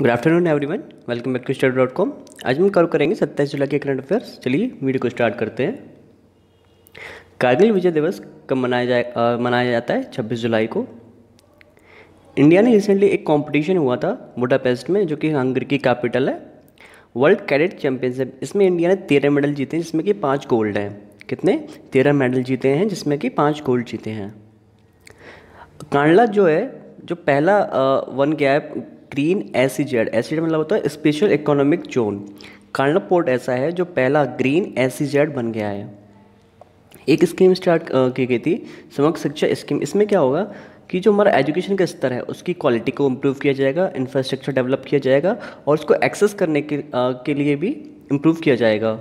good afternoon everyone welcome back to study dot com आज हम cover करेंगे सत्ताईस जुलाई के करंट अफेयर्स चलिए वीडियो को स्टार्ट करते हैं कारगिल विजय दिवस कब मनाया जाए मनाया जाता है छब्बीस जुलाई को इंडिया ने रिसेंटली एक कंपटीशन हुआ था बुडापेस्ट में जो कि हंगरी की कैपिटल है वर्ल्ड कैडेट चैंपियनशिप इसमें इंडिया ने तेरह मेडल जीते हैं जिसमें कि पाँच गोल्ड हैं कितने तेरह मेडल जीते हैं जिसमें कि पाँच गोल्ड जीते हैं कांडला जो है जो पहला वन गया है green S Z S Z मतलब होता है special economic zone Kandla port ऐसा है जो पहला ग्रीन एस जेड बन गया है एक स्कीम स्टार्ट की गई थी समग्र शिक्षा स्कीम इसमें क्या होगा कि जो हमारा एजुकेशन का स्तर है उसकी क्वालिटी को इम्प्रूव किया जाएगा इंफ्रास्ट्रक्चर डेवलप किया जाएगा और उसको एक्सेस करने के, आ, के लिए भी इम्प्रूव किया जाएगा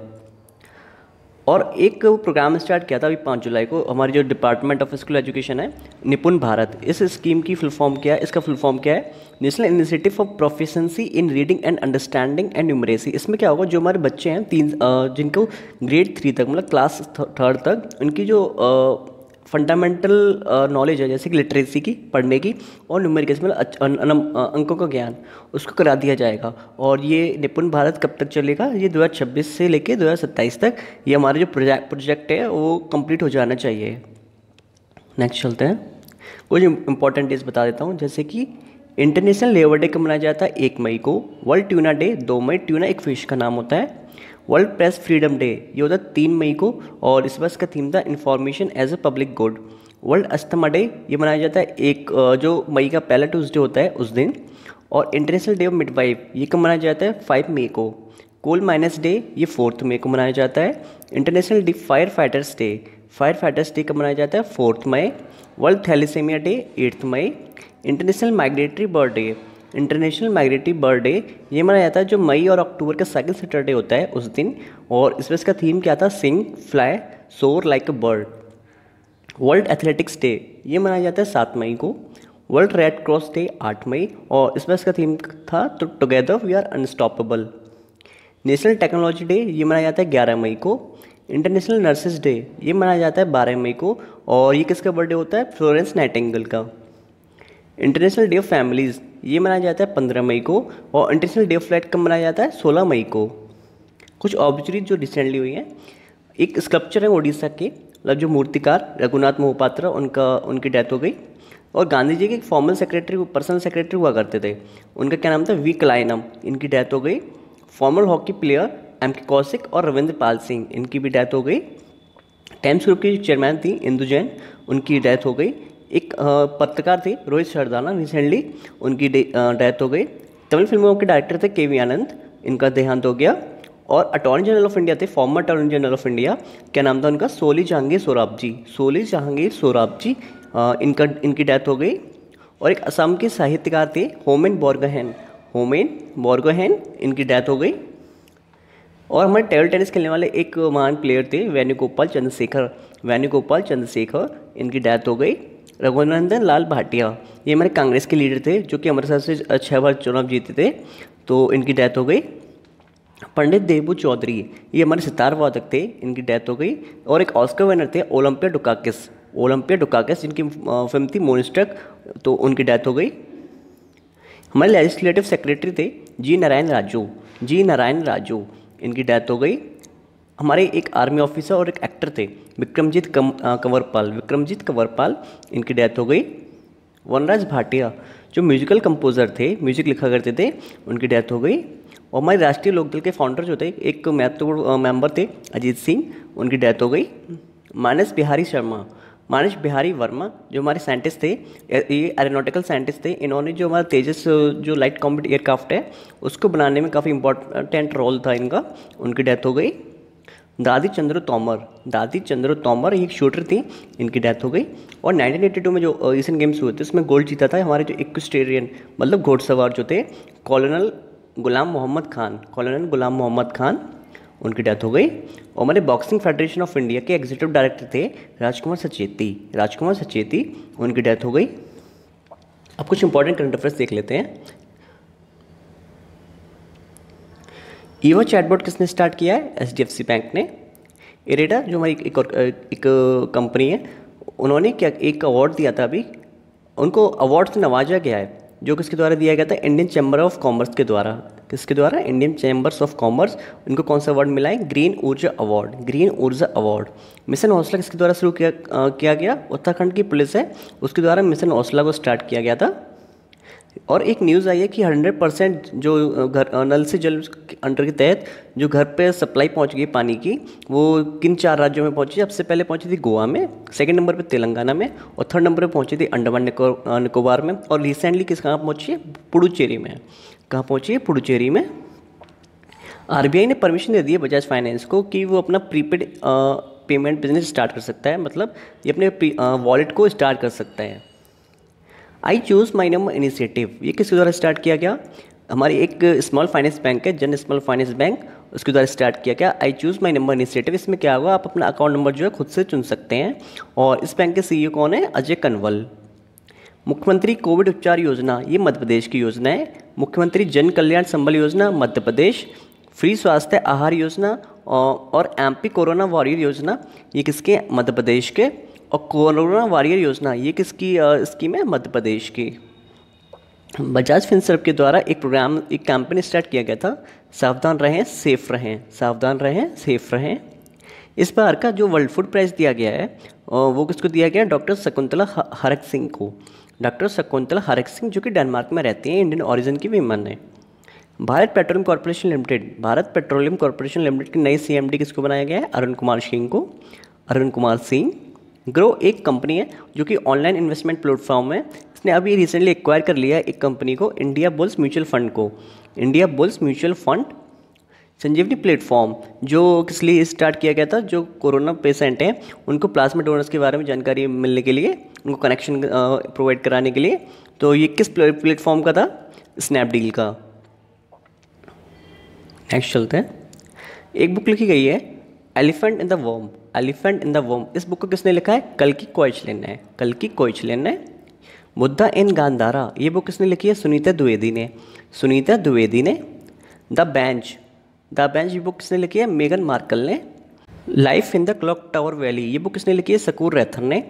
और एक प्रोग्राम स्टार्ट किया था अभी पाँच जुलाई को हमारी जो डिपार्टमेंट ऑफ स्कूल एजुकेशन है निपुण भारत इस स्कीम की फुल फॉर्म क्या है इसका फुल फॉर्म क्या है national initiative for proficiency in reading and understanding and numeracy इसमें क्या होगा जो हमारे बच्चे हैं तीन जिनको ग्रेड थ्री तक मतलब क्लास थर्ड तक उनकी जो फंडामेंटल नॉलेज uh, है जैसे कि लिटरेसी की पढ़ने की और में अंकों का ज्ञान उसको करा दिया जाएगा और ये निपुण भारत कब तक चलेगा ये 2026 से लेके 2027 तक ये हमारा जो प्रोजेक्ट प्रोजेक्ट है वो कंप्लीट हो जाना चाहिए नेक्स्ट चलते हैं कुछ इंपॉर्टेंट डेज बता देता हूँ जैसे कि इंटरनेशनल लेबर डे कब मनाया जाता है एक मई को वर्ल्ड ट्यूना डे दो मई ट्यूना एक फिश का नाम होता है वर्ल्ड प्रेस फ्रीडम डे ये होता है तीन मई को और इस वर्ष का थीम था information as a public good world asthma day ये मनाया जाता है एक जो मई का पहला ट्यूजडे होता है उस दिन और इंटरनेशनल डे ऑफ मिडवाइफ ये कब मनाया जाता है फाइव मई को कोल माइनस डे ये फोर्थ मई को मनाया जाता है international day fire fighters day fire fighters day कब मनाया जाता है फोर्थ मई वर्ल्ड थैलीसेमिया डे एट्थ मई international migratory bird day international migratory bird day ये मनाया जाता है जो मई और अक्टूबर का सेकेंड सैटरडे होता है उस दिन और इसमें इसका थीम क्या था sing fly soar like a bird world athletics day ये मनाया जाता है सात मई को वर्ल्ड रेड क्रॉस डे आठ मई और इसमें इसका थीम था तो together we are unstoppable national technology day ये मनाया जाता है ग्यारह मई को इंटरनेशनल नर्सेज डे ये मनाया जाता है बारह मई को और ये किसका बर्थडे होता है फ्लोरेंस नाइटेंगल का इंटरनेशनल डे ऑफ फैमिलीज़ ये मनाया जाता है पंद्रह मई को और इंटरनेशनल डे ऑफ फ्लैट कब मनाया जाता है सोलह मई को कुछ ऑब्जरीज जो रिसेंटली हुई हैं एक स्कल्पचर है उड़ीसा के मतलब जो मूर्तिकार रघुनाथ मोहपात्रा उनका उनकी डेथ हो गई और गांधी जी के एक फॉर्मल सेक्रेटरी पर्सनल सेक्रेटरी हुआ करते थे उनका क्या नाम था वी क्लाइनम इनकी डेथ हो गई फॉर्मल हॉकी प्लेयर एम के कौशिक और रविंद्र पाल सिंह इनकी भी डेथ हो गई टाइम्स ग्रुप की चेयरमैन थी इंदु जैन उनकी डेथ हो गई एक पत्रकार थे रोहित सरदाना रिसेंटली उनकी डेथ हो गई तमिल फिल्मों के डायरेक्टर थे के वी आनंद इनका देहांत हो गया और अटॉर्नी जनरल ऑफ इंडिया थे former attorney general of India क्या नाम था उनका सोली जहांगीर सोराब जी सोली जहांगीर सोराब जी आ, इनका इनकी डेथ हो गई और एक असम के साहित्यकार थे होमेन बोर्गहन होमेन बोर्गहन इनकी डेथ हो गई और हमारे टेबल टेनिस खेलने वाले एक महान प्लेयर थे वेणुगोपाल चंद्रशेखर वेणुगोपाल चंद्रशेखर इनकी डेथ हो गई रघुनंदन लाल भाटिया ये हमारे कांग्रेस के लीडर थे जो कि अमृतसर से छः बार चुनाव जीते थे तो इनकी डेथ हो गई पंडित देवू चौधरी ये हमारे सितार वादक थे इनकी डेथ हो गई और एक ऑस्कर विनर थे ओलंपिया डुकाकिस ओलंपिया डुकाकिस जिनकी फिल्म थी मोनिस्टक तो उनकी डेथ हो गई हमारे लेजिस्लेटिव सेक्रेटरी थे जी नारायण राजू जी नारायण राजू इनकी डेथ हो गई हमारे एक आर्मी ऑफिसर और एक एक्टर थे विक्रमजीत कम कंवरपाल विक्रमजीत कंवरपाल इनकी डेथ हो गई वनराज भाटिया जो म्यूजिकल कंपोज़र थे म्यूजिक लिखा करते थे उनकी डेथ हो गई और हमारे राष्ट्रीय लोकदल के फाउंडर जो थे एक महत्वपूर्ण मेंबर थे अजीत सिंह उनकी डेथ हो गई मानस बिहारी शर्मा मानस बिहारी वर्मा जो हमारे साइंटिस्ट थे ये एरोनोटिकल साइंटिस्ट थे इन्होंने जो हमारा तेजस जो लाइट कॉम्बिट एयरक्राफ्ट है उसको बनाने में काफ़ी इंपॉर्टेंट रोल था इनका उनकी डेथ हो गई दादी चंद्र तोमर दादी चंद्र तोमर एक शूटर थी इनकी डेथ हो गई और 1982 में जो एशियन गेम्स हुए थे उसमें गोल्ड जीता था हमारे जो इक्विस्टेरियन मतलब घोड़सवार जो थे कॉलोनल गुलाम मोहम्मद खान कॉलोनल गुलाम मोहम्मद खान उनकी डेथ हो गई और हमारे बॉक्सिंग फेडरेशन ऑफ इंडिया के एग्जीक्यूटिव डायरेक्टर थे राजकुमार सचेती राजकुमार सचेती उनकी डेथ हो गई अब कुछ इंपॉर्टेंट करंट अफेयर्स देख लेते हैं ईवो चैटबॉट किसने स्टार्ट किया है H D F C bank ने एरेडा जो हमारी एक, और एक कंपनी है उन्होंने क्या एक अवार्ड दिया था अभी उनको अवार्ड से नवाजा गया है जो किसके द्वारा दिया गया था इंडियन चैम्बर ऑफ कॉमर्स के द्वारा किसके द्वारा इंडियन चैम्बर्स ऑफ कॉमर्स उनको कौन सा अवार्ड मिला है green Urja award green Urja award mission Hausla किसके द्वारा शुरू किया, किया गया उत्तराखंड की पुलिस है उसके द्वारा मिशन हौसला को स्टार्ट किया गया था और एक न्यूज़ आई है कि 100 परसेंट जो घर नल से जल अंडर के तहत जो घर पे सप्लाई पहुंच गई पानी की वो किन चार राज्यों में पहुंची सबसे पहले पहुंची थी गोवा में सेकंड नंबर पे तेलंगाना में और थर्ड नंबर पे पहुंची थी अंडमान निकोबार में और रिसेंटली किस कहाँ पहुंची है पुडुचेरी में कहाँ पहुंची है पुडुचेरी में आर ने परमिशन दे दी है बजाज फाइनेंस को कि वो अपना प्रीपेड पेमेंट बिजनेस स्टार्ट कर सकता है मतलब ये अपने वॉलेट को स्टार्ट कर सकता है आई चूज़ माई नम इनिशिएटिव ये किसके द्वारा स्टार्ट किया गया हमारी एक स्मॉल फाइनेंस बैंक है जन स्मॉल फाइनेंस बैंक उसके द्वारा स्टार्ट किया गया I choose my number initiative इसमें क्या होगा आप अपना अकाउंट नंबर जो है खुद से चुन सकते हैं और इस बैंक के सीईओ e कौन है अजय कन्वल मुख्यमंत्री कोविड उपचार योजना ये मध्य प्रदेश की योजना है मुख्यमंत्री जन कल्याण संबल योजना मध्य प्रदेश फ्री स्वास्थ्य आहार योजना और एम कोरोना वॉरियर योजना ये किसके मध्य प्रदेश के और कोरोना वारियर योजना ये किसकी स्कीम है मध्य प्रदेश की बजाज फिनसर्प के द्वारा एक प्रोग्राम एक कैंपेन स्टार्ट किया गया था सावधान रहें सेफ रहें सावधान रहें सेफ रहें इस बार का जो वर्ल्ड फूड प्राइज़ दिया गया है वो किसको दिया गया है डॉक्टर शकुंतला हरक सिंह को डॉक्टर शकुंतला हरक सिंह जो कि डेनमार्क में रहती हैं इंडियन ऑरिजन की वीमन है Bharat petroleum corporation limited Bharat petroleum corporation limited के नए सी किसको बनाया गया है अरुण कुमार सिंह को अरुण कुमार सिंह ग्रो एक कंपनी है जो कि ऑनलाइन इन्वेस्टमेंट प्लेटफॉर्म है इसने अभी रिसेंटली एक्वायर कर लिया है एक कंपनी को इंडिया बुल्स म्यूचुअल फंड को India bulls mutual fund Sanjeevani platform जो किस लिए स्टार्ट किया गया था जो कोरोना पेशेंट हैं उनको प्लाज्मा डोनर्स के बारे में जानकारी मिलने के लिए उनको कनेक्शन प्रोवाइड कराने के लिए तो ये किस प्लेटफॉर्म का था स्नैपडील का नेक्स्ट चलते हैं एक बुक लिखी गई है elephant in the womb elephant in the womb इस बुक को किसने लिखा है कल की कोचलिन ने कल की कोचलिन ने मुद्दा इन गांधारा ये बुक किसने लिखी है सुनीता द्विवेदी ने सुनीता द्विवेदी ने द बेंच द बेंच ये बुक किसने लिखी है मेगन मार्कल ने life in the clock tower valley ये बुक किसने लिखी है सकूर रैथन ने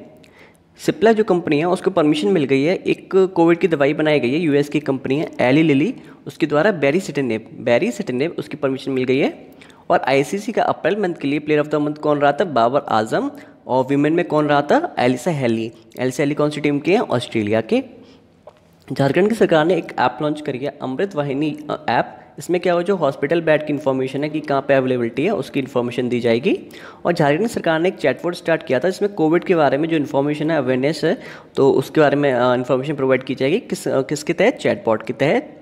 सिप्ला जो कंपनी है उसको परमिशन मिल गई है एक कोविड की दवाई बनाई गई है यूएस की कंपनी है एली लिली उसके द्वारा बैरी सिटेनेब बैरी सिटेनेब उसकी परमिशन मिल गई है और आईसीसी का अप्रैल मंथ के लिए प्लेयर ऑफ द मंथ कौन रहा था बाबर आजम और वीमेन में कौन रहा था एलिसा हेली एलिसा हेली कौन सी टीम के हैं ऑस्ट्रेलिया के झारखंड की सरकार ने एक ऐप लॉन्च करी है अमृत वाहिनी ऐप इसमें क्या हुआ जो हॉस्पिटल बेड की इन्फॉर्मेशन है कि कहाँ पे अवेलेबिलिटी है उसकी इन्फॉर्मेशन दी जाएगी और झारखंड सरकार ने एक चैटबोर्ड स्टार्ट किया था इसमें कोविड के बारे में जो इन्फॉर्मेशन है अवेयरनेस है तो उसके बारे में इन्फॉर्मेशन प्रोवाइड की जाएगी किस किसके तहत चैटबोर्ड के तहत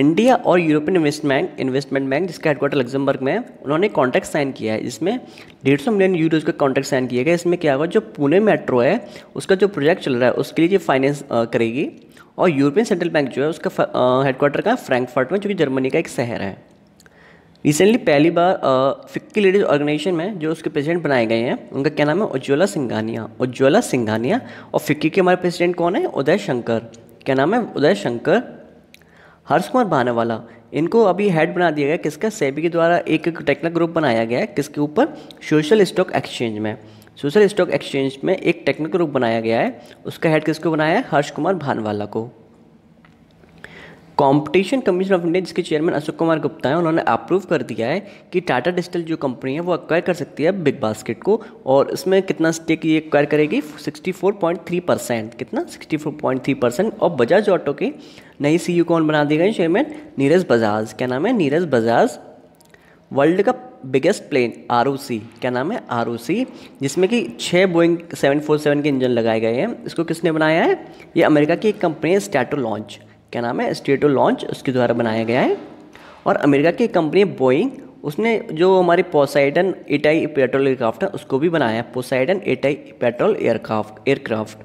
इंडिया और यूरोपियन इन्वेस्टमेंट इन्वेस्टमेंट बैंक जिसका हेडक्वार्टर लग्जमबर्ग में है उन्होंने कॉन्ट्रैक्ट साइन किया है इसमें डेढ़ सौ मिलियन यूरोज का कॉन्ट्रैक्ट साइन किया गया इसमें क्या होगा जो पुणे मेट्रो है उसका जो प्रोजेक्ट चल रहा है उसके लिए ये फाइनेंस करेगी और यूरोपियन सेंट्रल बैंक जो है उसका हेडक्वार्टर का फ्रैंकफर्ट में जो कि जर्मनी का एक शहर है रिसेंटली पहली बार फिक्की लेडीज ऑर्गेनाइजेशन में जो उसके प्रेसिडेंट बनाए गए हैं उनका क्या नाम है उज्ज्वला सिंघानिया उज्ज्वला सिंघानिया और फिक्की के हमारे प्रेसिडेंट कौन है उदय शंकर क्या नाम है उदय शंकर हर्ष कुमार भानावाला इनको अभी हेड बना दिया गया किसका सेबी के द्वारा एक एक टेक्निकल ग्रुप बनाया गया है किसके ऊपर सोशल स्टॉक एक्सचेंज में सोशल स्टॉक एक्सचेंज में एक टेक्निकल ग्रुप बनाया गया है उसका हेड किसको बनाया है हर्ष कुमार भानवाला को कंपटीशन कमीशन ऑफ इंडिया जिसके चेयरमैन अशोक कुमार गुप्ता हैं उन्होंने अप्रूव कर दिया है कि टाटा डिजिटल जो कंपनी है वो अक्वायर कर सकती है बिग बास्केट को और इसमें कितना स्टेक ये अक्वायर करेगी 64.3 परसेंट कितना 64.3 परसेंट और बजाज ऑटो के नई सी e कौन बना दिए गए चेयरमैन नीरज बजाज क्या नाम है नीरज बजाज वर्ल्ड का बिगेस्ट प्लेन आर क्या नाम है आर जिसमें कि छः बोइंग 747 के इंजन लगाए गए हैं इसको किसने बनाया है ये अमेरिका की एक कंपनी है स्टैटो लॉन्च क्या नाम है स्टेटो लॉन्च उसके द्वारा बनाया गया है और अमेरिका की कंपनी बोइंग उसने जो हमारे पोसाइडन एटाई पेट्रोल एयरक्राफ्ट है उसको भी बनाया है Poseidon eight I petrol aircraft aircraft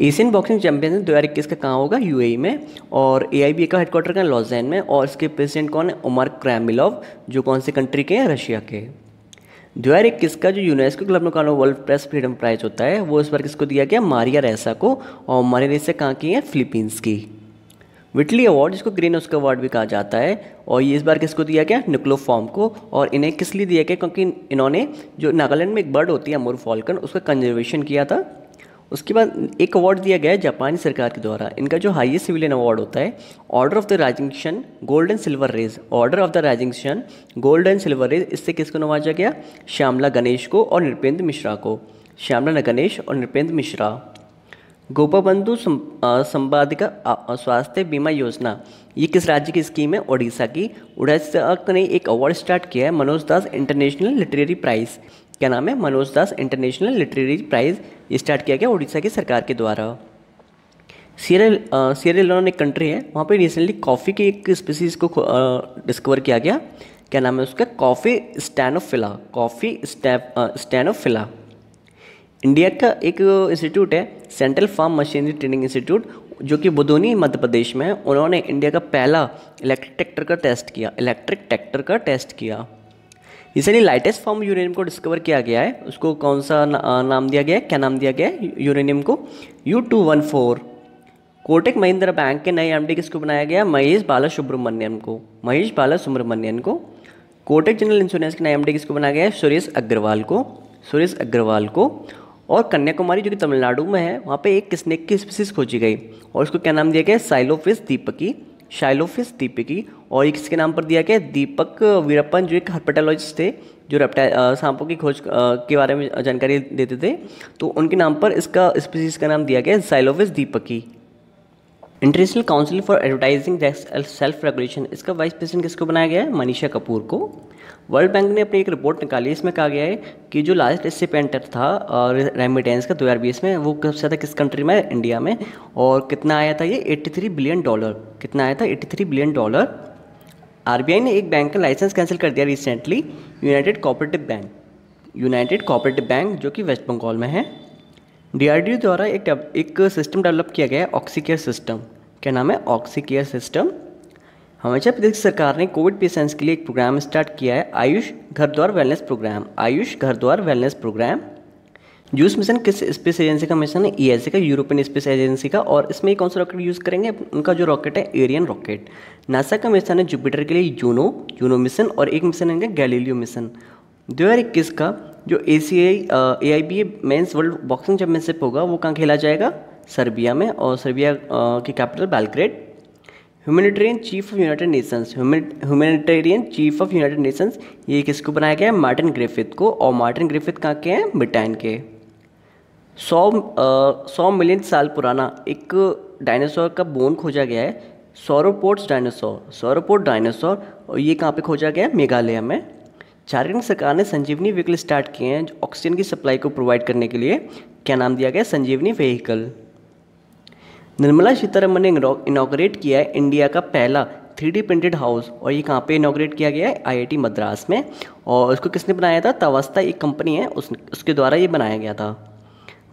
Asian boxing championship दो हज़ार इक्कीस का कहाँ होगा यू e में और ए का हेडक्वार्टर का लॉजैन में और इसके प्रेसिडेंट कौन है उमर क्रैमिलोव जो कौन से कंट्री के हैं रशिया के जो है किसका जो यूनेस्को क्लब में वर्ल्ड प्रेस फ्रीडम प्राइज होता है वो इस बार किसको दिया गया मारिया रेसा को और मारिया रेसा कहाँ की है फिलीपींस की विटली अवार्ड जिसको ग्रीन हाउस का अवार्ड भी कहा जाता है और ये इस बार किसको दिया गया निकलो फॉर्म को और इन्हें किस लिए दिया गया क्योंकि इन्होंने जो नागालैंड में एक बर्ड होती है अमूर फॉल्कन उसका कंजर्वेशन किया था उसके बाद एक अवार्ड दिया गया है जापानी सरकार के द्वारा इनका जो हाईएस्ट सिविलियन अवार्ड होता है order of the rising gold and silver rays order of the rising gold and silver rays इससे किसको नवाजा गया श्यामला गणेश को और नृपेंद्र मिश्रा को श्यामला गणेश और नृपेंद्र मिश्रा गोपाबंधु संपादिका स्वास्थ्य बीमा योजना ये किस राज्य की स्कीम है ओडिशा की उड़ीसा ने एक अवार्ड स्टार्ट किया है Manoj Das international literary prize क्या नाम है Manoj Das international literary prize start किया गया उड़ीसा की सरकार के द्वारा सीरियल सीरियल एक कंट्री है वहाँ पर रिसेंटली कॉफ़ी की एक स्पीसीज़ को डिस्कवर किया गया क्या नाम है उसका coffee stenophylla coffee stenophylla India का एक इंस्टीट्यूट है central farm machinery training institute जो कि बुधोनी मध्य प्रदेश में है उन्होंने इंडिया का पहला इलेक्ट्रिक ट्रैक्टर का टेस्ट किया इलेक्ट्रिक ट्रैक्टर का टेस्ट किया इसलिए लाइटेस्ट फॉर्म यूरेनियम को डिस्कवर किया गया है उसको कौन सा ना, नाम दिया गया है क्या नाम दिया गया है यूरेनियम को U two one four Kotak Mahindra bank के नए एम डी किसको बनाया गया महेश बाला सुब्रमण्यन को महेश बाला सुब्रमण्यन को कोटक जनरल इंश्योरेंस के नए एम डी किसको बनाया गया है सुरेश अग्रवाल को सुरेश अग्रवाल को और कन्याकुमारी जो कि तमिलनाडु में है वहाँ पे एक स्नेक की स्पीसीज खोजी गई और उसको क्या नाम दिया गया साइलोफिस दीपकी शाइलोफिस दीपिकी और एक इसके नाम पर दिया गया दीपक वीरप्पन जो एक हर्पेटोलॉजिस्ट थे जो रेप्टा सांपों की खोज के बारे में जानकारी देते थे तो उनके नाम पर इसका स्पीसीज का नाम दिया गया Xylophis deepaki international council for advertising self regulation इसका वाइस प्रेसिडेंट किसको बनाया गया है मनीषा कपूर को वर्ल्ड बैंक ने अपनी एक रिपोर्ट निकाली इसमें कहा गया है कि जो लास्ट रिसिपेंट था रेमिटेंस का बीस में वो सबसे ज़्यादा किस कंट्री में इंडिया में और कितना आया था ये 83 बिलियन डॉलर कितना आया था 83 बिलियन डॉलर आरबीआई ने एक बैंक का लाइसेंस कैंसिल कर दिया recently united cooperative bank united cooperative bank जो कि वेस्ट बंगाल में है डी द्वारा एक एक सिस्टम डेवलप किया गया है ऑक्सी केयर सिस्टम क्या नाम है ऑक्सी केयर सिस्टम हमेशा प्रदेश सरकार ने कोविड पेशेंट्स के लिए एक प्रोग्राम स्टार्ट किया है आयुष घर द्वार वेलनेस प्रोग्राम आयुष घर द्वार वेलनेस प्रोग्राम जूस मिशन किस स्पेस एजेंसी का मिशन है ई e का यूरोपियन स्पेस एजेंसी का और इसमें कौन सा रॉकेट यूज़ करेंगे उनका जो रॉकेट है एरियन रॉकेट नासा का मिशन है जुपिटर के लिए यूनो यूनो मिशन और एक मिशन है गैलीलियो मिशन दो हज़ार इक्कीस का जो A C I A I B A men's world boxing championship होगा वो कहाँ खेला जाएगा सर्बिया में और सर्बिया की capital Belgrade humanitarian chief of United Nations humanitarian chief of United Nations ये किसको बनाया गया है मार्टिन ग्रिफिथ को और मार्टिन ग्रिफिथ कहाँ के हैं ब्रिटेन के सौ सौ मिलियन साल पुराना एक डायनासोर का बोन खोजा गया है सोरोपोर्ट्स डायनासोर सोरोपोर्ट डायनासोर और ये कहाँ पे खोजा गया है मेघालय में झारखंड सरकार ने संजीवनी व्हीकल स्टार्ट किए हैं जो ऑक्सीजन की सप्लाई को प्रोवाइड करने के लिए क्या नाम दिया गया संजीवनी व्हीकल निर्मला सीतारमन ने इनाग्रेट किया है इंडिया का पहला थ्री प्रिंटेड हाउस और ये कहाँ पे इनाग्रेट किया गया है आईआईटी मद्रास में और इसको किसने बनाया था तवस्ता एक कंपनी है उस, उसके द्वारा ये बनाया गया था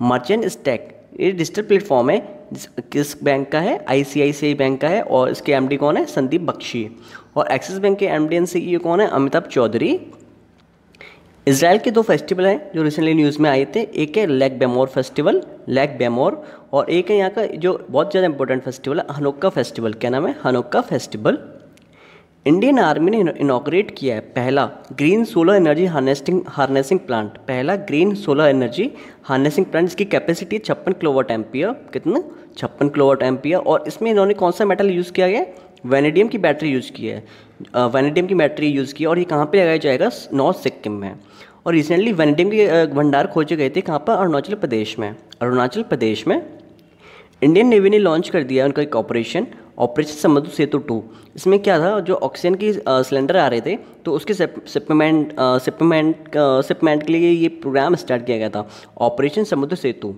मर्चेंट स्टैक ये डिजिटल प्लेटफॉर्म है जिस किस बैंक का है आईसीआईसीआई बैंक का है और इसके एमडी कौन है संदीप बख्शी और एक्सिस बैंक के एम डी एन सी कौन है अमिताभ चौधरी इसराइल के दो फेस्टिवल हैं जो रिसेंटली न्यूज़ में आए थे एक है लेक बेमोर फेस्टिवल लेक बेमोर और एक है यहाँ का जो बहुत ज़्यादा इंपॉर्टेंट फेस्टिवल है हनोक्का फेस्टिवल क्या नाम है हनोक्का फेस्टिवल इंडियन आर्मी ने इनाग्रेट किया है पहला green solar energy harnessing harnessing plant पहला green solar energy harnessing plant जिसकी कैपेसिटी है छप्पन किलोवाट एम्पियर कितना छप्पन किलोवाट एम्पियर और इसमें इन्होंने कौन सा मेटल यूज़ किया गया वेनेडियम की बैटरी यूज़ की है वेनेडियम की बैटरी यूज़ की है और ये कहाँ पे लगाया जाएगा नॉर्थ सिक्किम में और रिसेंटली वनडे के भंडार खोजे गए थे कहाँ पर अरुणाचल प्रदेश में अरुणाचल प्रदेश में इंडियन नेवी ने लॉन्च कर दिया उनका एक ऑपरेशन ऑपरेशन समुद्र सेतु टू इसमें क्या था जो ऑक्सीजन की सिलेंडर आ रहे थे तो उसके सिपमेंट सिपमेंट सिपमेंट के लिए ये प्रोग्राम स्टार्ट किया गया था ऑपरेशन समुद्र सेतु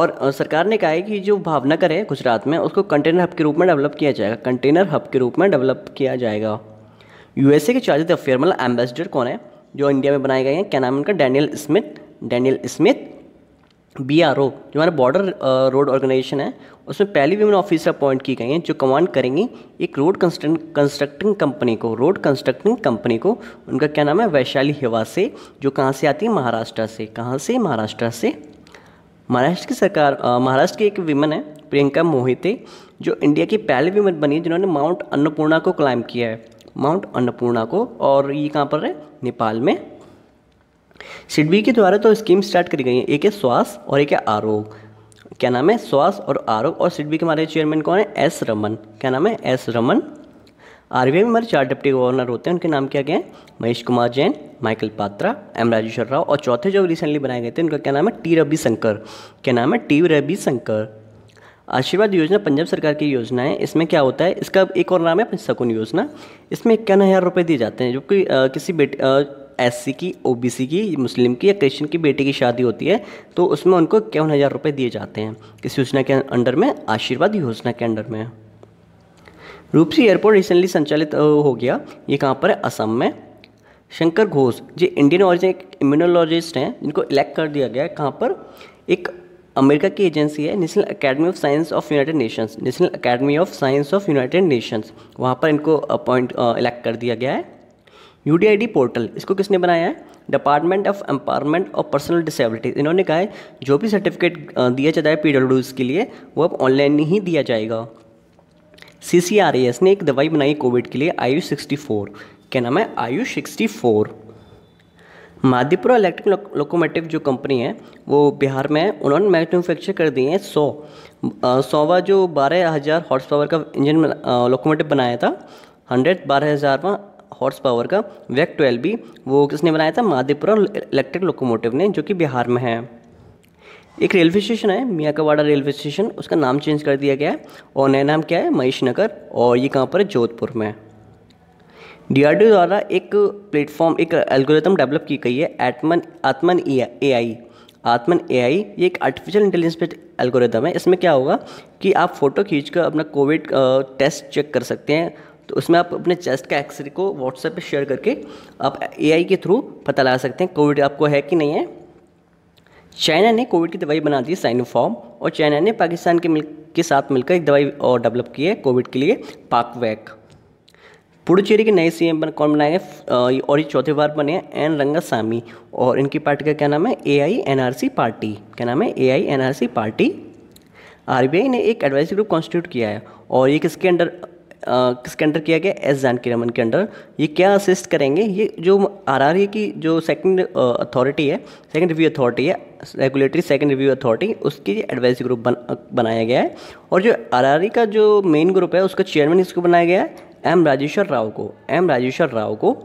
और सरकार ने कहा है कि जो भावनगर है गुजरात में उसको कंटेनर हब के रूप में डेवलप किया जाएगा कंटेनर हब के रूप में डेवलप किया जाएगा यूएसए के चार्ज ऑफ फेयर मतलब एम्बेसडर कौन है जो इंडिया में बनाए गए हैं क्या नाम है उनका Daniel Smith Daniel Smith B R O जो हमारा बॉर्डर रोड ऑर्गेनाइजेशन है उसमें पहली वुमेन ऑफिसर अपॉइंट की गई हैं जो कमांड करेंगी एक रोड कंस्ट्रक्टिंग कंपनी को रोड कंस्ट्रक्टिंग कंपनी को उनका क्या नाम है वैशाली हिवा से जो कहाँ से आती है महाराष्ट्र से कहाँ से महाराष्ट्र से महाराष्ट्र की सरकार महाराष्ट्र की एक विमन है प्रियंका मोहिते जो इंडिया की पहली विमन बनी जिन्होंने माउंट अन्नपूर्णा को क्लाइम किया है माउंट अन्नपूर्णा को और ये कहाँ पर है नेपाल में सिडबी के द्वारा तो स्कीम स्टार्ट करी गई है एक है स्वास्थ्य और एक है आरोग्य क्या नाम है स्वास्थ्य और आरोग्य और सिडबी के हमारे चेयरमैन कौन है एस रमन क्या नाम है एस रमन आर में हमारे चार डिप्टी गवर्नर होते हैं उनके नाम क्या क्या है महेश कुमार जैन माइकल पात्रा एम राजेश्वर राव और चौथे जो रिसेंटली बनाए गए थे उनका क्या नाम है टी रवि शंकर क्या नाम है टी रवि शंकर आशीर्वाद योजना पंजाब सरकार की योजना है इसमें क्या होता है इसका एक और नाम है शकुन योजना इसमें इक्यावन हज़ार रुपये दिए जाते हैं जो कि किसी बेटे सी की सी की मुस्लिम की या क्रिश्चन की बेटी की शादी होती है तो उसमें उनको इक्यावन हज़ार रुपये दिए जाते हैं इस योजना के अंडर में आशीर्वाद योजना के अंडर में रूपसी एयरपोर्ट रिसेंटली संचालित हो गया ये कहाँ पर है असम में Shankar Ghosh ji Indian origin immunologist हैं जिनको इलेक्ट कर दिया गया है कहाँ पर एक अमेरिका की एजेंसी है national academy of science of United Nations national academy of science of United Nations वहाँ पर इनको अपॉइंट इलेक्ट कर दिया गया है यू पोर्टल इसको किसने बनाया है डिपार्टमेंट ऑफ एम्पावरमेंट और पर्सनल डिसेबिलिटी इन्होंने कहा है जो भी सर्टिफिकेट दिया जाता है पी के लिए वो अब ऑनलाइन ही दिया जाएगा सी सी आर ए एस ने एक दवाई बनाई कोविड के लिए आयुष सिक्सटी फोर क्या नाम है आयुष sixty four Madhepura electric locomotive जो कंपनी है वो बिहार में है उन्होंने मैन्युफैक्चर कर दिए हैं सौ सौवा जो बारह हज़ार हॉर्स पावर का इंजन लोकोमोटिव बनाया था हंड्रेड बारह हज़ारवा हॉर्स पावर का वैक ट्वेल्व भी वो किसने बनाया था माधेपुरा इलेक्ट्रिक लोकोमोटिव ने जो कि बिहार में है एक रेलवे स्टेशन है मियाकावाड़ा रेलवे स्टेशन उसका नाम चेंज कर दिया गया है और नया नाम क्या है महेश नगर और ये कहाँ पर है जोधपुर में डी द्वारा एक प्लेटफॉर्म एक एल्गोरिथम डेवलप की गई है एटमन आत्मन ए आई आत्मन ए आई ये एक आर्टिफिशियल इंटेलिजेंस पे एल्गोरिथम है इसमें क्या होगा कि आप फ़ोटो खींच कर अपना कोविड टेस्ट चेक कर सकते हैं तो उसमें आप अपने चेस्ट का एक्सरे को व्हाट्सएप पे शेयर करके आप आई के थ्रू पता लगा सकते हैं कोविड आपको है कि नहीं है चाइना ने कोविड की दवाई बना दी साइनोफॉर्म और चाइना ने पाकिस्तान के मिल के साथ मिलकर एक दवाई और डेवलप की है कोविड के लिए पाकवैक पुडुचेरी के नए सीएम बन कौन बनाए हैं और ये चौथी बार बने हैं एन रंगासामी और इनकी पार्टी का क्या नाम है एनआरसी पार्टी क्या नाम है एनआरसी पार्टी आरबीआई ने एक एडवाइजरी ग्रुप कॉन्स्टिट्यूट किया है और ये किसके अंडर किसके अंडर किया गया एस जानकी रमन के अंडर ये क्या असिस्ट करेंगे ये जो आर आर की जो सेकेंड अथॉरिटी है सेकेंड रिव्यू अथॉरिटी है रेगुलेटरी सेकेंड रिव्यू अथॉरिटी उसकी एडवाइजरी ग्रुप बन, बनाया गया है और जो आर का जो मेन ग्रुप है उसका चेयरमैन इसको बनाया गया है एम राजेश्वर राव को एम राजेश्वर राव को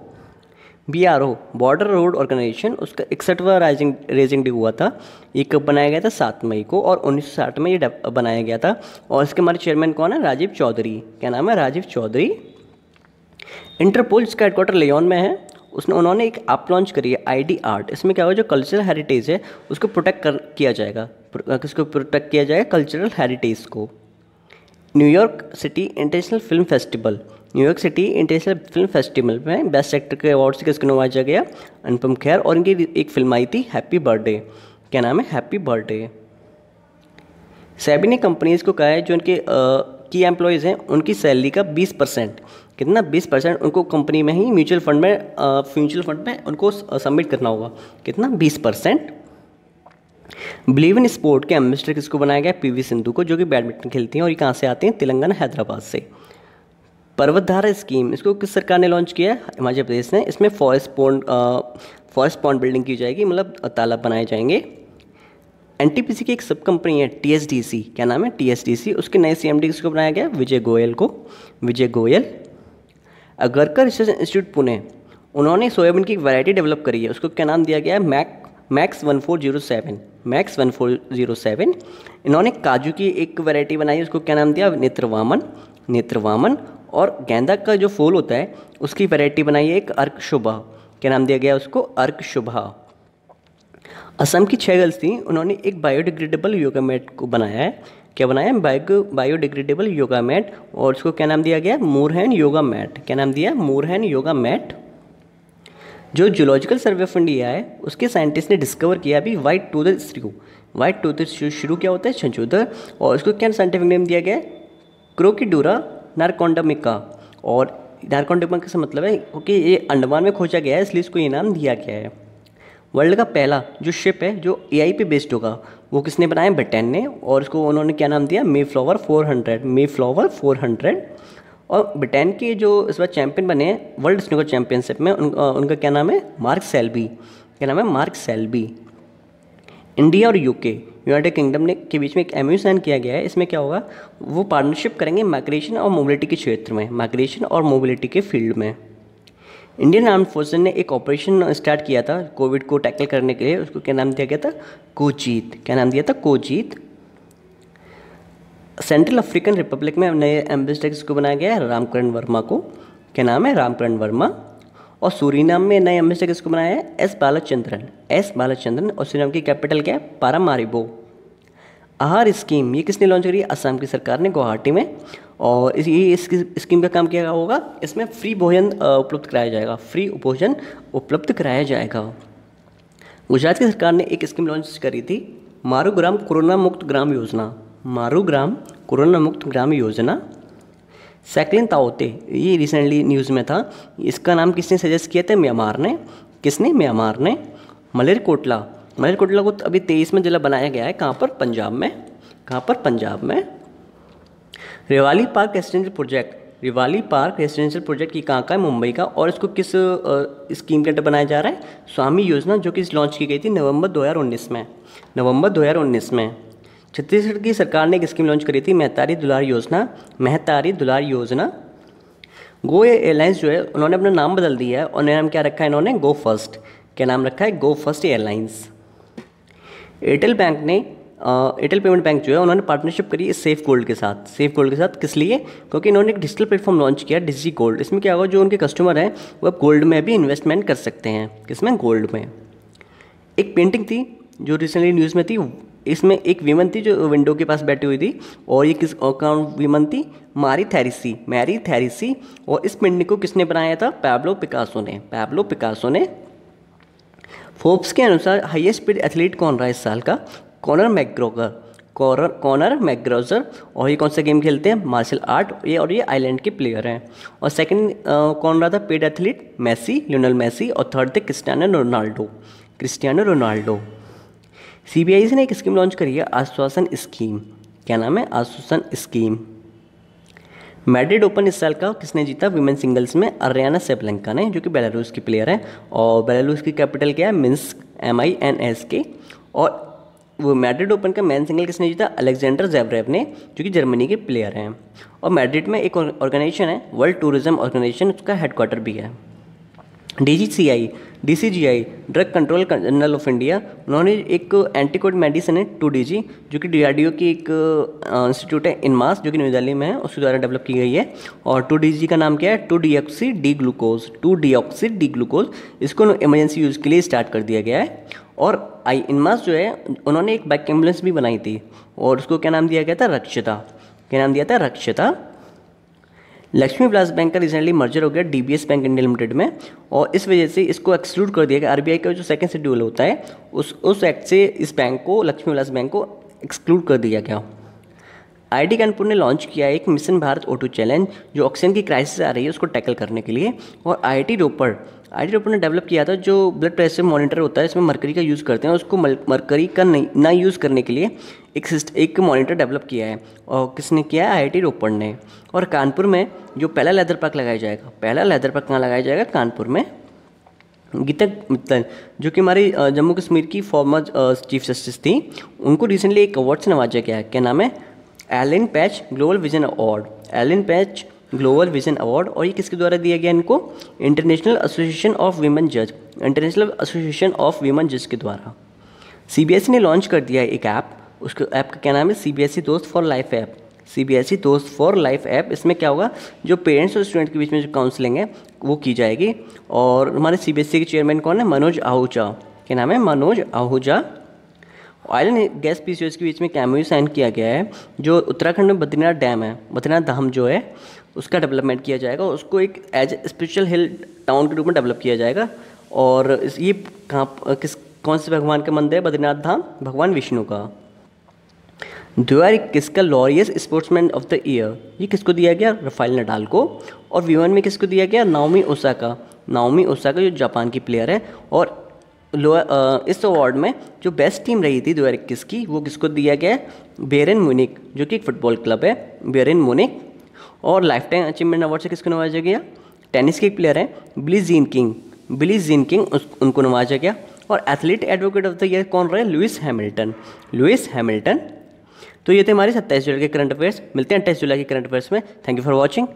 B R O border road organisation उसका इकसठवा राइजिंग रेजिंग डे हुआ था ये कब बनाया गया था सात मई को और उन्नीस में ये बनाया गया था और इसके हमारे चेयरमैन कौन है राजीव चौधरी क्या नाम है राजीव चौधरी इंटरपोल इसका हेडक्वार्टर लेन में है उसने उन्होंने एक ऐप लॉन्च करी है आई डी आर्ट इसमें क्या हुआ जो कल्चरल हेरिटेज है उसको प्रोटेक्ट कर किया जाएगा किसको प्रोटेक्ट किया जाएगा कल्चरल हेरिटेज को New York city international film festival New York city international film festival में बेस्ट एक्टर के अवार्ड से किसको नवाजा गया अनुपम खैर और इनकी एक फिल्म आई थी हैप्पी बर्थडे क्या नाम है हैप्पी बर्थडे सैबी ने कंपनीज़ को कहा है जो उनके की एम्प्लॉयज़ हैं उनकी सैलरी का 20 परसेंट कितना 20 परसेंट उनको कंपनी में ही म्यूचुअल फंड में म्यूचुअल फंड में उनको सबमिट करना होगा कितना 20 परसेंट बिलीव इन स्पोर्ट के एम्बेसडर किसको बनाया गया पीवी सिंधु को जो कि बैडमिंटन खेलती हैं और ये कहाँ से आते हैं तेलंगाना हैदराबाद से पर्वतधारा स्कीम इसको किस सरकार ने लॉन्च किया है हिमाचल प्रदेश ने इसमें forest pond forest pond building की जाएगी मतलब तालाब बनाए जाएंगे एन की एक सब कंपनी है टी क्या नाम है टी उसके नए सीएमडी किसको बनाया गया विजय गोयल को विजय गोयल अगरकर रिसर्च इंस्टीट्यूट पुणे उन्होंने सोयाबीन की एक वैरायटी डेवलप करी है उसको क्या नाम दिया गया है Mac Max one four zero seven Max one four zero seven इन्होंने काजू की एक वैरायटी बनाई उसको क्या नाम दिया नेत्रवामन नेत्रवामन और गेंदा का जो फूल होता है उसकी वैरायटी बनाई है एक अर्क शुभा क्या नाम दिया गया उसको अर्क शुभा असम की छः गर्ल्स थी उन्होंने एक बायोडिग्रेडेबल योगा मैट को बनाया है क्या बनाया बायो बायोडिग्रेडेबल योगा मैट और उसको क्या नाम दिया गया मोरहैन योगा मैट क्या नाम दिया मोरहैन योगा मैट जो जूलॉजिकल सर्वे ऑफ इंडिया है उसके साइंटिस्ट ने डिस्कवर किया अभी white tooth shrew white tooth शुरू क्या होता है छंचोदर और उसको क्या साइंटिफिक नेम दिया गया क्रोकीडूरा नारकोंडमिका और नारकोंडमिका से मतलब है क्योंकि ये अंडमान में खोजा गया है इसलिए इसको ये नाम दिया गया है वर्ल्ड का पहला जो शिप है जो ए पे बेस्ड होगा वो किसने बनाया ब्रिटेन ने और इसको उन्होंने क्या नाम दिया Mayflower four hundred Mayflower four hundred और ब्रिटेन के जो इस बार चैंपियन बने हैं वर्ल्ड स्नूकर चैंपियनशिप में उन, उनका क्या नाम है मार्क सेल्बी क्या नाम है मार्क सेल्बी इंडिया और यूके यूनाइटेड किंगडम ने के बीच में एक एमयू साइन किया गया है इसमें क्या होगा वो पार्टनरशिप करेंगे माइग्रेशन और मोबिलिटी के क्षेत्र में माइग्रेशन और मोबिलिटी के फील्ड में इंडियन आर्म फोर्सेज ने एक ऑपरेशन स्टार्ट किया था कोविड को टैकल करने के लिए उसको क्या नाम दिया गया था कोचीत क्या नाम दिया था कोचीत सेंट्रल अफ्रीकन रिपब्लिक में नए एम्बेसडर को बनाया गया है रामकरण वर्मा को क्या नाम है रामकरण वर्मा और सूरीनाम में नए एम किसको बनाया है एस बालाचंद्रन एस बालाचंद्रन और सूरीनाम की कैपिटल क्या है पारामारिबो आहार स्कीम ये किसने लॉन्च करी असम की सरकार ने गुवाहाटी में और इस ये इस स्कीम का काम किया होगा इसमें फ्री भोजन उपलब्ध कराया जाएगा फ्री भोजन उपलब्ध कराया जाएगा गुजरात की सरकार ने एक स्कीम लॉन्च करी थी मारू ग्राम कोरोना मुक्त ग्राम योजना मारू ग्राम कोरोना मुक्त ग्राम योजना सैकलिन ताओते ये रिसेंटली न्यूज़ में था इसका नाम किसने सजेस्ट किया था म्यांमार ने किसने म्यांमार ने मलेरकोटला मलेरकोटला को अभी तेईस में ज़िला बनाया गया है कहाँ पर पंजाब में कहाँ पर पंजाब में Rivali park residential project Rivali park residential project की कहाँ का है मुंबई का और इसको किस स्कीम के अंडर बनाया जा रहा है स्वामी योजना जो कि लॉन्च की गई थी नवंबर 2019 में नवंबर 2019 में छत्तीसगढ़ की सरकार ने एक स्कीम लॉन्च करी थी महतारी दुलार योजना महतारी दुलार योजना गो एयरलाइंस जो है उन्होंने अपना नाम बदल दिया है और नाम क्या रखा है इन्होंने गो फर्स्ट क्या नाम रखा है go first airlines Airtel bank ने एयरटेल पेमेंट बैंक जो है उन्होंने पार्टनरशिप करी है सेफ गोल्ड के साथ सेफ गोल्ड के साथ किस लिए क्योंकि इन्होंने एक डिजिटल प्लेटफॉर्म लॉन्च किया डिजी गोल्ड इसमें क्या होगा जो उनके कस्टमर हैं वो अब गोल्ड में भी इन्वेस्टमेंट कर सकते हैं किसमें गोल्ड में एक पेंटिंग थी जो रिसेंटली न्यूज़ में थी इसमें एक विमन थी जो विंडो के पास बैठी हुई थी और ये किस अकाउंट विमन थी मारी थैरिसी मैरी थैरिसी और इस पिंड को किसने बनाया था पैब्लो पिकासो ने पैब्लो पिकासो ने फोर्ब्स के अनुसार हाईएस्ट पेड एथलीट कौन रहा है इस साल का Conor McGregor Conor Conor McGregor और ये कौन सा गेम खेलते हैं मार्शल आर्ट ये और ये आइलैंड के प्लेयर हैं और सेकंड कौन रहा था paid athlete Messi Lionel Messi और थर्ड थे Cristiano Ronaldo Cristiano Ronaldo C ने एक स्कीम लॉन्च करी है आश्वासन स्कीम क्या नाम है आश्वासन स्कीम मैड्रिड ओपन इस साल का किसने जीता वुमेन सिंगल्स में अरियाना सेपलंका ने जो कि बेलारूस की प्लेयर है और बेलारूस की कैपिटल क्या है Minsk M I N S के और वो मैड्रिड ओपन का मैन सिंगल किसने जीता अलेक्जेंडर जैवरेव ने जो कि जर्मनी के प्लेयर हैं और मैड्रिड में एक ऑर्गेनाइजेशन है वर्ल्ड टूरिज्म ऑर्गेनाइजेशन उसका हेडक्वार्टर भी है DGCI DCGI drug control general of India उन्होंने एक एंटीकोड मेडिसिन है टू जी जो कि डी की एक इंस्टीट्यूट है इनमास जो कि न्यू दिल्ली में है उसके द्वारा डेवलप की गई है और टू जी का नाम क्या है two D oxy D glucose two D oxy D glucose इसको इमरजेंसी यूज़ के लिए स्टार्ट कर दिया गया है और आई इनमास जो है उन्होंने एक बाइक एम्बुलेंस भी बनाई थी और उसको क्या नाम दिया गया था रक्षता क्या नाम दिया था रक्षता लक्ष्मी विलास बैंक का रिसेंटली मर्जर हो गया डीबीएस बैंक इंडिया लिमिटेड में और इस वजह से इसको एक्सक्लूड कर दिया गया आरबीआई का जो सेकंड शेड्यूल होता है उस उस एक्ट से इस बैंक को लक्ष्मी विलास बैंक को एक्सक्लूड कर दिया गया आई टी कानपुर ने लॉन्च किया एक मिशन भारत ऑटो चैलेंज जो ऑक्सीजन की क्राइसिस आ रही है उसको टैकल करने के लिए और I I T Ropar idea ने डेवलप किया था जो ब्लड प्रेशर मॉनिटर होता है इसमें मरकरी का यूज़ करते हैं उसको मरकरी का नहीं ना यूज़ करने के लिए एक सिस्ट एक मॉनिटर डेवलप किया है और किसने किया है आई रोपण ने और कानपुर में जो पहला लेदर पार्क लगाया जाएगा पहला लेदर पार्क कहाँ लगाया जाएगा कानपुर में गीतक मित्तल जो कि हमारी जम्मू कश्मीर की फॉर्मर चीफ जस्टिस थी उनको रिसेंटली एक अवार्ड से नवाजा गया है क्या नाम है Elin patch global vision award Elin patch global vision award और ये किसके द्वारा दिया गया इनको इंटरनेशनल एसोसिएशन ऑफ वीमेन जज इंटरनेशनल एसोसिएशन ऑफ वीमेन जज के द्वारा सी ने लॉन्च कर दिया एक ऐप उसके ऐप का क्या नाम है सी B S E Dost for life app C B S E Dost for life app इसमें क्या होगा जो पेरेंट्स और स्टूडेंट के बीच में जो काउंसलिंग है वो की जाएगी और हमारे सी बी एस ई के चेयरमैन कौन है मनोज आहूजा के नाम है Manoj Ahuja oil and gas P के बीच में कैमयू साइन किया गया है जो उत्तराखंड में बद्रीनाथ डैम है बद्रीनाथ धाम जो है उसका डेवलपमेंट किया जाएगा उसको एक एज स्पेशल हिल टाउन के रूप में डेवलप किया जाएगा और ये कहाँ किस कौन से भगवान का मंदिर है बद्रीनाथ धाम भगवान विष्णु का द्वार किसका Laureus sportsman of the year ये किसको दिया गया रफाइल नडाल को और वीवन में किसको दिया गया नाओमी नाउमी नाओमी का जो जापान की प्लेयर है और इस अवार्ड में जो बेस्ट टीम रही थी दो हज़ार इक्कीस की वो किसको दिया गया बेरन मुनिक जो कि एक फुटबॉल क्लब है बेरन मुनिक और लाइफ टाइम अचीवमेंट अवार्ड से किसको नवाजा गया टेनिस के एक प्लेयर हैं Billie Jean King Billie Jean King उनको नवाजा गया और athlete advocate of the year कौन रहे लुइस हैमिल्टन लुइस हैमिल्टन तो ये थे हमारे सत्ताईस जुलाई के करंट अफेयर्स मिलते हैं अट्ठाईस जुलाई के करंट अफेयर्स में थैंक यू फॉर वॉचिंग